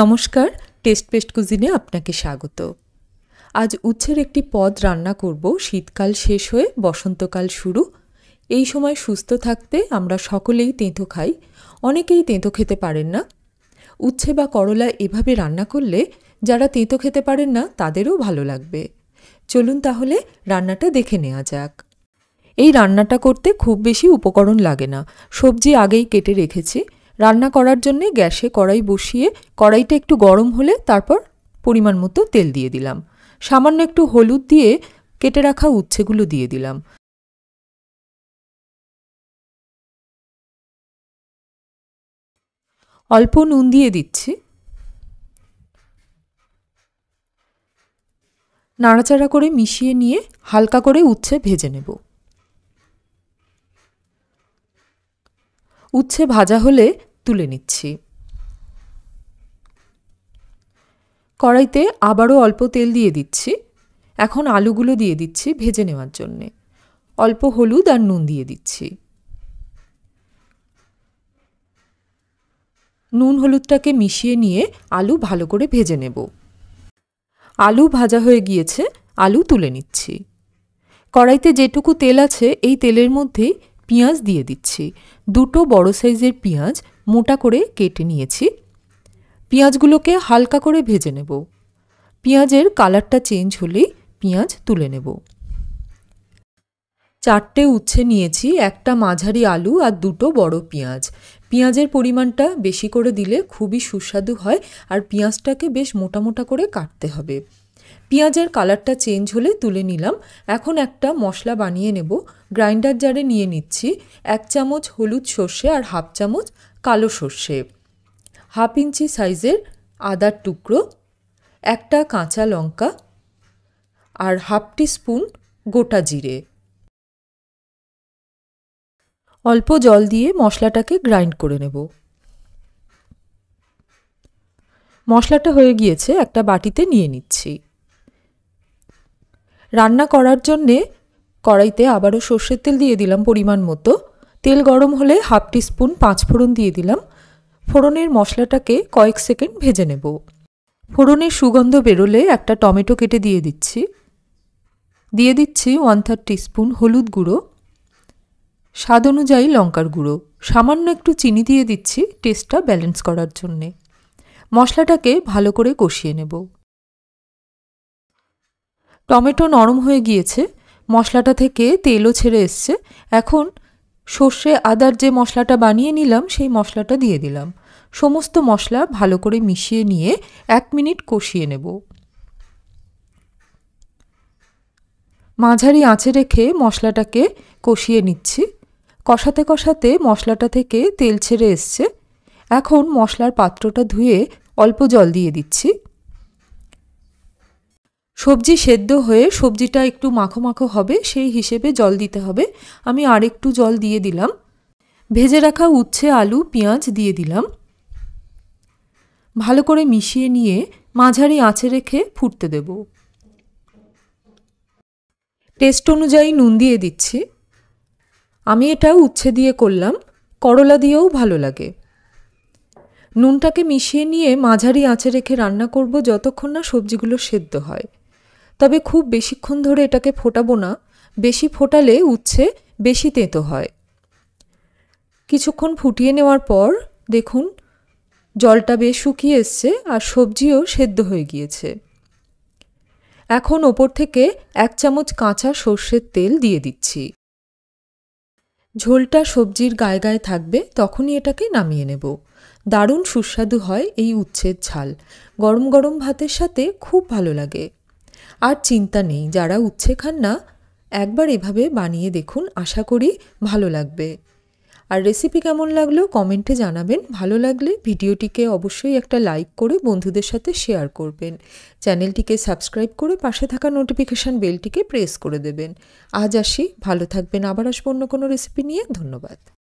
নমস্কার test paste কুজিনে আপনাকে স্বাগত আজ উচ্ছের একটি পদ রান্না করব শীতকাল শেষ হয়ে বসন্তকাল শুরু এই সময় সুস্থ থাকতে আমরা সকলেই তেঁতো খাই অনেকেই তেঁতো খেতে পারেন না উচ্ছে বা করলা এভাবে রান্না করলে যারা তেঁতো খেতে পারেন না তাদেরও ভালো লাগবে চলুন তাহলে রান্নাটা দেখে নেওয়া যাক এই রান্নাটা করতে খুব বেশি উপকরণ লাগে না সবজি আগেই কেটে রেখেছি রান্না করার জন্যে গ্যাসে কড়াই বসিয়ে কড়াইটা একটু গরম হলে তারপর পরিমাণ মতো তেল দিয়ে দিলাম সামান্য একটু হলুদ দিয়ে কেটে রাখা উচ্ছেগুলো দিয়ে দিলাম অল্প নুন দিয়ে দিচ্ছি নাড়াচাড়া করে মিশিয়ে নিয়ে হালকা করে উচ্ছে ভেজে নেব উচ্ছে ভাজা হলে তুলে নিচ্ছি কড়াইতে আবারও অল্প তেল দিয়ে দিচ্ছি এখন আলুগুলো দিয়ে দিচ্ছি ভেজে নেওয়ার জন্যে অল্প হলুদ আর নুন দিয়ে দিচ্ছি নুন হলুদটাকে মিশিয়ে নিয়ে আলু ভালো করে ভেজে নেব আলু ভাজা হয়ে গিয়েছে আলু তুলে নিচ্ছি কড়াইতে যেটুকু তেল আছে এই তেলের মধ্যেই পেঁয়াজ দিয়ে দিচ্ছি দুটো বড় সাইজের পেঁয়াজ মোটা করে কেটে নিয়েছি পেঁয়াজগুলোকে হালকা করে ভেজে নেব পেঁয়াজের কালারটা চেঞ্জ হলেই পেঁয়াজ তুলে নেব চারটে উচ্ছে নিয়েছি একটা মাঝারি আলু আর দুটো বড় পেঁয়াজ পেঁয়াজের পরিমাণটা বেশি করে দিলে খুবই সুস্বাদু হয় আর পেঁয়াজটাকে বেশ মোটা মোটা করে কাটতে হবে পেঁয়াজের কালারটা চেঞ্জ হলে তুলে নিলাম এখন একটা মশলা বানিয়ে নেব গ্রাইন্ডার জারে নিয়ে নিচ্ছি এক চামচ হলুদ সর্ষে আর হাফ চামচ কালো সর্ষে হাফ ইঞ্চি সাইজের আদার টুকরো একটা কাঁচা লঙ্কা আর হাফ টি স্পুন গোটা জিরে অল্প জল দিয়ে মশলাটাকে গ্রাইন্ড করে নেব মশলাটা হয়ে গিয়েছে একটা বাটিতে নিয়ে নিচ্ছি রান্না করার জন্যে কড়াইতে আবারও সর্ষের তেল দিয়ে দিলাম পরিমাণ মতো তেল গরম হলে হাফ টিস্পুন পাঁচফোড়ন দিয়ে দিলাম ফোড়নের মশলাটাকে কয়েক সেকেন্ড ভেজে নেব ফোড়নের সুগন্ধ বেরোলে একটা টমেটো কেটে দিয়ে দিচ্ছি দিয়ে দিচ্ছি ওয়ান থার্ড স্পুন হলুদ গুঁড়ো স্বাদ অনুযায়ী লঙ্কার গুঁড়ো সামান্য একটু চিনি দিয়ে দিচ্ছি টেস্টটা ব্যালেন্স করার জন্যে মশলাটাকে ভালো করে কষিয়ে নেব টমেটো নরম হয়ে গিয়েছে মশলাটা থেকে তেলও ছেড়ে এসছে এখন সর্ষে আদার যে মশলাটা বানিয়ে নিলাম সেই মশলাটা দিয়ে দিলাম সমস্ত মশলা ভালো করে মিশিয়ে নিয়ে এক মিনিট কষিয়ে নেব মাঝারি আঁচে রেখে মশলাটাকে কষিয়ে নিচ্ছি কষাতে কষাতে মশলাটা থেকে তেল ছেড়ে এসছে এখন মশলার পাত্রটা ধুয়ে অল্প জল দিয়ে দিচ্ছি সবজি সেদ্ধ হয়ে সবজিটা একটু মাখো মাখো হবে সেই হিসেবে জল দিতে হবে আমি আরেকটু জল দিয়ে দিলাম ভেজে রাখা উচ্ছে আলু পেঁয়াজ দিয়ে দিলাম ভালো করে মিশিয়ে নিয়ে মাঝারি আঁচে রেখে ফুটতে দেব টেস্ট অনুযায়ী নুন দিয়ে দিচ্ছি আমি এটা উচ্ছে দিয়ে করলাম করলা দিয়েও ভালো লাগে নুনটাকে মিশিয়ে নিয়ে মাঝারি আঁচে রেখে রান্না করব যতক্ষণ না সবজিগুলো সেদ্ধ হয় তবে খুব বেশিক্ষণ ধরে এটাকে ফোটাবো না বেশি ফোটালে উচ্ছে বেশি তেঁতো হয় কিছুক্ষণ ফুটিয়ে নেওয়ার পর দেখুন জলটা বেশ শুকিয়ে এসছে আর সবজিও সেদ্ধ হয়ে গিয়েছে এখন ওপর থেকে এক চামচ কাঁচা সর্ষের তেল দিয়ে দিচ্ছি ঝোলটা সবজির গায়ে গায়ে থাকবে তখনই এটাকে নামিয়ে নেব দারুণ সুস্বাদু হয় এই উচ্ছের ঝাল গরম গরম ভাতের সাথে খুব ভালো লাগে আর চিন্তা নেই যারা উচ্ছে খান না একবার এভাবে বানিয়ে দেখুন আশা করি ভালো লাগবে আর রেসিপি কেমন লাগলো কমেন্টে জানাবেন ভালো লাগলে ভিডিওটিকে অবশ্যই একটা লাইক করে বন্ধুদের সাথে শেয়ার করবেন চ্যানেলটিকে সাবস্ক্রাইব করে পাশে থাকা নোটিফিকেশান বেলটিকে প্রেস করে দেবেন আজ আসি ভালো থাকবেন আবার আসবো অন্য কোনো রেসিপি নিয়ে ধন্যবাদ